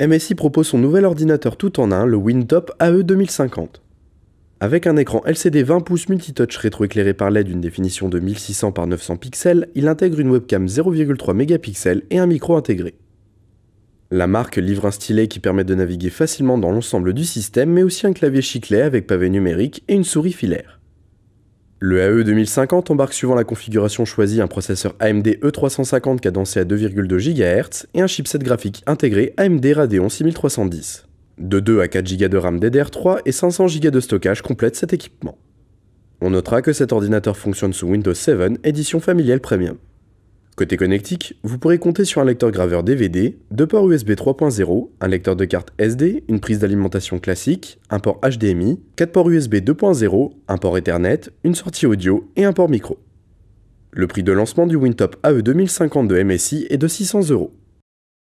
MSI propose son nouvel ordinateur tout en un, le WinTop AE 2050. Avec un écran LCD 20 pouces multitouch rétroéclairé par LED d'une définition de 1600 par 900 pixels, il intègre une webcam 0,3 mégapixels et un micro intégré. La marque livre un stylet qui permet de naviguer facilement dans l'ensemble du système, mais aussi un clavier chiclet avec pavé numérique et une souris filaire. Le AE 2050 embarque suivant la configuration choisie un processeur AMD E350 cadencé à 2,2 GHz et un chipset graphique intégré AMD Radeon 6310. De 2 à 4 Go de RAM DDR3 et 500 Go de stockage complètent cet équipement. On notera que cet ordinateur fonctionne sous Windows 7 édition familiale premium. Côté connectique, vous pourrez compter sur un lecteur graveur DVD, deux ports USB 3.0, un lecteur de carte SD, une prise d'alimentation classique, un port HDMI, quatre ports USB 2.0, un port Ethernet, une sortie audio et un port micro. Le prix de lancement du WinTop AE 2050 de MSI est de 600 euros.